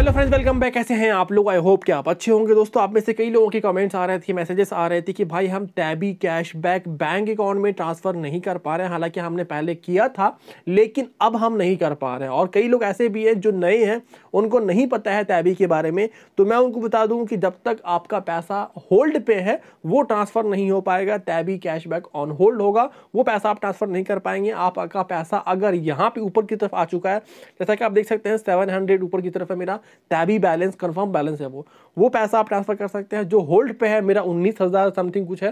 hello friends welcome back कैसे हैं आप लोग आई होप कि आप अच्छे होंगे दोस्तों आप में से कई लोगों के कमेंट्स आ रहे थे मैसेजेस आ रहे थे कि भाई हम Tabby cash back bank account में ट्रांसफ़र नहीं कर पा रहे हैं हालांकि हमने पहले किया था लेकिन अब हम नहीं कर पा रहे हैं और कई लोग ऐसे भी हैं जो नए हैं उनको नहीं पता है टैबी के बारे में तो मैं उनको बता दूँ कि जब तक आपका पैसा होल्ड पे है वो ट्रांसफ़र नहीं हो पाएगा Tabby cash back on hold होगा वो पैसा आप ट्रांसफ़र नहीं कर पाएंगे आपका पैसा अगर यहाँ पर ऊपर की तरफ आ चुका है जैसा कि आप देख सकते हैं सेवन ऊपर की तरफ है मेरा तैबी बैलेंस कन्फर्म बैलेंस है वो वो पैसा आप ट्रांसफ़र कर सकते हैं जो होल्ड पे है मेरा उन्नीस हज़ार समथिंग कुछ है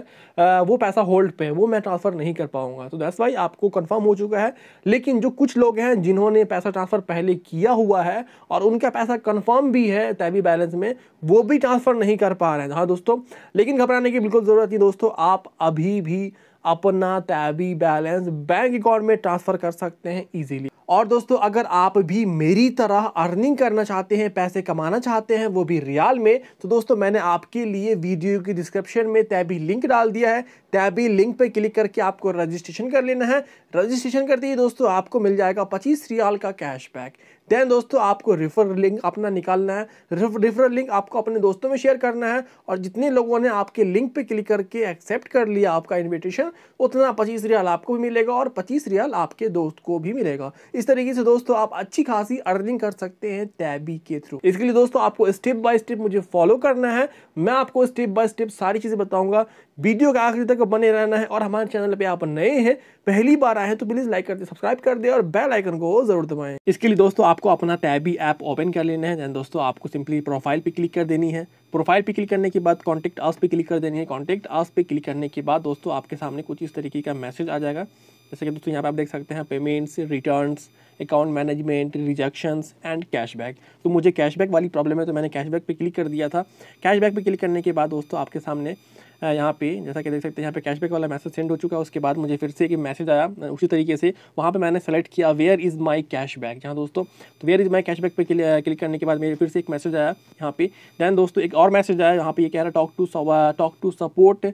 वो पैसा होल्ड पे है वो मैं ट्रांसफ़र नहीं कर पाऊंगा तो दैट्स वाई आपको कन्फर्म हो चुका है लेकिन जो कुछ लोग हैं जिन्होंने पैसा ट्रांसफ़र पहले किया हुआ है और उनका पैसा कन्फर्म भी है तैबी बैलेंस में वो भी ट्रांसफ़र नहीं कर पा रहे हैं हाँ दोस्तों लेकिन घबराने की बिल्कुल ज़रूरत नहीं दोस्तों आप अभी भी अपना तैबी बैलेंस बैंक अकाउंट में ट्रांसफ़र कर सकते हैं ईजिली और दोस्तों अगर आप भी मेरी तरह अर्निंग करना चाहते हैं पैसे कमाना चाहते हैं वो भी रियाल में तो दोस्तों मैंने आपके लिए वीडियो की डिस्क्रिप्शन में तैबी लिंक डाल दिया है तैबी लिंक पर क्लिक करके आपको रजिस्ट्रेशन कर लेना है रजिस्ट्रेशन करते ही दोस्तों आपको मिल जाएगा पच्चीस रियाल का कैशबैक देन दोस्तों आपको रेफर लिंक अपना निकालना है रेफरल लिंक आपको अपने दोस्तों में शेयर करना है और जितने लोगों ने आपके लिंक पे क्लिक करके एक्सेप्ट कर लिया आपका इन्विटेशन उतना पच्चीस रियाल आपको भी मिलेगा और पच्चीस रियाल आपके दोस्त को भी मिलेगा इस तरीके से दोस्तों आप अच्छी खासी अर्निंग कर सकते हैं तैबी के थ्रू इसके लिए दोस्तों आपको स्टेप बाय स्टेप मुझे फॉलो करना है मैं आपको स्टेप बाय स्टेप सारी चीज़ें बताऊंगा वीडियो का आखिरी तक बने रहना है और हमारे चैनल पे आप नए हैं पहली बार आए हैं तो प्लीज़ लाइक कर दे सब्सक्राइब कर दे और बेल आइकन को जरूर दबाएं इसके लिए दोस्तों आपको अपना टैबी ऐप ओपन कर लेना है दैन दोस्तों आपको सिंपली प्रोफाइल पे क्लिक कर देनी है प्रोफाइल पे क्लिक करने के बाद कॉन्टेक्ट आस पे क्लिक कर देनी है कॉन्टेक्ट आस पे क्लिक करने के बाद दोस्तों आपके सामने कुछ इस तरीके का मैसेज आ जाएगा जैसे कि दोस्तों यहाँ पे आप देख सकते हैं payments returns account management rejections and cashback तो मुझे कैशबैक वाली प्रॉब्लम है तो मैंने कैशबैक पे क्लिक कर दिया था कैशबैक पे क्लिक करने के बाद दोस्तों आपके सामने यहाँ पे जैसा कि देख सकते हैं यहाँ पे कैशबैक वाला मैसेज सेंड हो चुका है उसके बाद मुझे फिर से एक मैसेज आया उसी तरीके से वहाँ पे मैंने सेलेक्ट किया वेयर इज़ माय कैशबैक जहाँ दोस्तों तो वेयर इज़ माय कैशबैक पे क्लिक करने के बाद मेरे फिर से एक मैसेज आया यहाँ पे दैन दोस्तों एक और मैसेज आया यहाँ पे ये कह रहा talk to talk to support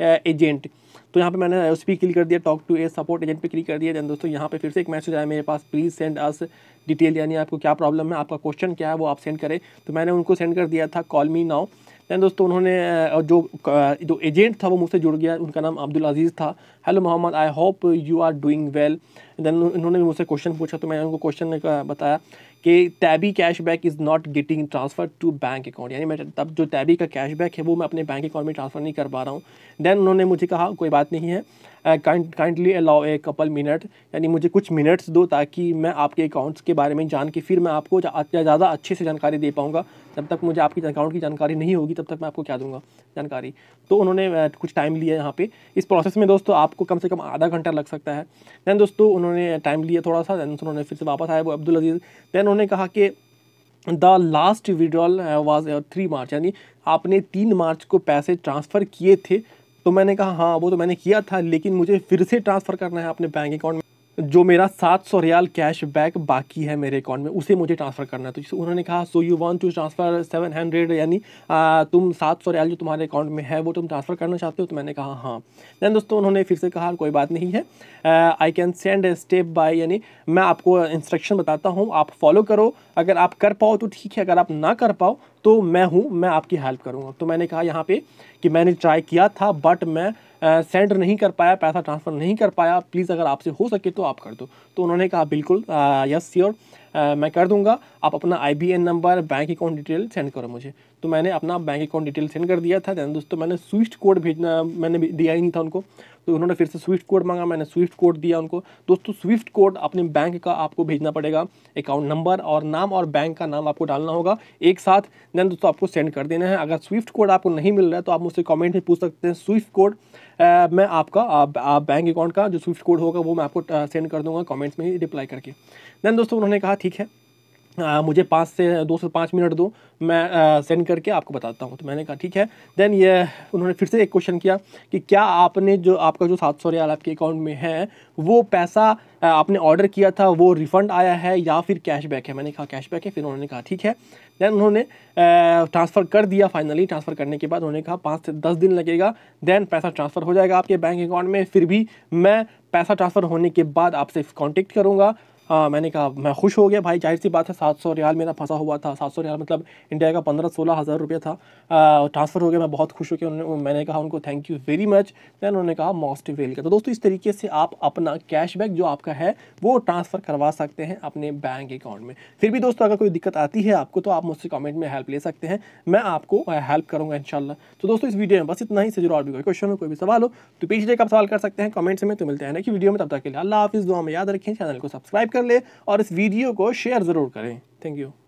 agent uh, तो यहाँ पे मैंने एस पी क्लिक कर दिया talk to a support agent पे क्लिक कर दिया दैन दोस्तों यहाँ पे फिर से एक मैसेज आया मेरे पास प्लीज़ सेंड अस डिटेल यानी आपको क्या प्रॉब्लम है आपका क्वेश्चन क्या है वो आप सेंड करें तो मैंने उनको सेंड कर दिया था कॉल मी नाउ दैन दोस्तों उन्होंने uh, जो uh, जो एजेंट था वो मुझसे जुड़ गया उनका नाम अब्दुल अजीज़ था hello Mohammad I hope you are doing well then उन्होंने मुझसे क्वेश्चन पूछा तो मैंने उनको क्वेश्चन बताया कि Tabby cashback is not getting transfer to bank account यानी मैं तब जो टैबी का कैशबैक है वो मैं अपने बैंक अकाउंट में ट्रांसफ़र नहीं कर पा रहा हूँ देन उन्होंने मुझे कहा कोई बात नहीं है kindly allow a couple minute यानी मुझे कुछ मिनट्स दो ताकि मैं आपके अकाउंट्स के बारे में जान के फिर मैं आपको ज़्यादा अच्छे से जानकारी दे पाऊँगा जब तक मुझे आपकी अकाउंट की जानकारी नहीं होगी तब तक मैं आपको क्या दूंगा जानकारी तो उन्होंने uh, कुछ टाइम लिया यहाँ पे इस प्रोसेस में दोस्तों आपको कम से कम आधा घंटा लग सकता है दैन दोस्तों उन्होंने टाइम uh, लिया थोड़ा सा दैन उन्होंने फिर से वापस आया वो अब्दुल अजीज़ दैन उन्होंने कहा कि the last withdrawal was three March यानी आपने तीन मार्च को पैसे ट्रांसफ़र किए थे तो मैंने कहा हाँ वो तो मैंने किया था लेकिन मुझे फिर से ट्रांसफ़र करना है अपने बैंक अकाउंट में जो मेरा सात सौ रियाल कैश बैक बाकी है मेरे अकाउंट में उसे मुझे ट्रांसफ़र करना है तो उन्होंने कहा so you want to transfer seven hundred यानी तुम सात सौ रियाल जो तुम्हारे अकाउंट में है वो तुम ट्रांसफ़र करना चाहते हो तो मैंने कहा हाँ दैन दोस्तों उन्होंने फिर से कहा कोई बात नहीं है I can send step by यानी मैं आपको इंस्ट्रक्शन बताता हूँ आप फॉलो करो अगर आप कर पाओ तो ठीक है अगर आप ना कर पाओ तो मैं हूँ मैं आपकी हेल्प करूँगा तो मैंने कहा यहाँ पे कि मैंने ट्राई किया था बट मैं सेंड नहीं कर पाया पैसा ट्रांसफ़र नहीं कर पाया प्लीज़ अगर आपसे हो सके तो आप कर दो तो उन्होंने कहा बिल्कुल यस योर मैं कर दूंगा आप अपना आई number bank account detail send करो मुझे तो मैंने अपना बैंक अकाउंट डिटेल सेंड कर दिया था दैन दोस्तों मैंने स्विफ्ट कोड भेजना मैंने दिया ही नहीं था उनको तो उन्होंने फिर से स्विफ्ट कोड मांगा मैंने स्विफ्ट कोड दिया उनको दोस्तों स्विफ्ट कोड अपने बैंक का आपको भेजना पड़ेगा अकाउंट नंबर और नाम और बैंक का नाम आपको डालना होगा एक साथ दैन दोस्तों आपको सेंड कर देना है अगर स्विफ्ट कोड आपको नहीं मिल रहा है तो आप मुझसे कॉमेंट में पूछ सकते हैं स्विफ्ट कोड मैं आपका आप, आप बैंक अकाउंट का जो स्विफ्ट कोड होगा वो मैं आपको सेंड कर दूंगा कमेंट्स में ही रिप्लाई करके दैन दोस्तों उन्होंने कहा ठीक है आ, मुझे पाँच से दो से पाँच मिनट दो मैं सेंड करके आपको बताता हूँ तो मैंने कहा ठीक है देन ये उन्होंने फिर से एक क्वेश्चन किया कि क्या आपने जो आपका जो सात सौ रियाल आपके अकाउंट में है वो पैसा आपने ऑर्डर किया था वो रिफ़ंड आया है या फिर कैशबैक है मैंने कहा कैशबैक है फिर उन्होंने कहा ठीक है दैन उन्होंने ट्रांसफ़र कर दिया फाइनली ट्रांसफ़र करने के बाद उन्होंने कहा पाँच से दस दिन लगेगा दैन पैसा ट्रांसफ़र हो जाएगा आपके बैंक अकाउंट में फिर भी मैं पैसा ट्रांसफ़र होने के बाद आपसे कॉन्टेक्ट करूँगा आ, हाँ, मैंने कहा मैं खुश हो गया भाई जाहिर सी बात है सात सौ रियाल मेरा फंसा हुआ था सात सौ रियाल मतलब इंडिया का पंद्रह सोलह हज़ार रुपया था ट्रांसफ़र हो गया मैं बहुत खुश हो गया उन्होंने मैंने कहा उनको thank you very much then उन्होंने कहा मोस्ट वेल का तो दोस्तों इस तरीके से आप अपना कैशबैक जो आपका है वो ट्रांसफ़र करवा सकते हैं अपने बैंक अकाउंट में फिर भी दोस्तों अगर कोई दिक्कत आती है आपको तो आप मुझसे कमेंट में हेल्प ले सकते हैं मैं आपको हेल्प करूँगा इन तो दोस्तों इस वीडियो में बस इतना ही से जरूर और भी कोई क्वेश्चन हो कोई भी सवाल हो तो पीछे आप सवाल कर सकते हैं कमेंट्स में तो मिलते हैं ना कि वीडियो में तब तक के लिए अल्लाह हाफिज़ दुआ में याद रखें चैनल को सब्सक्राइब कर ले और इस वीडियो को शेयर ज़रूर करें थैंक यू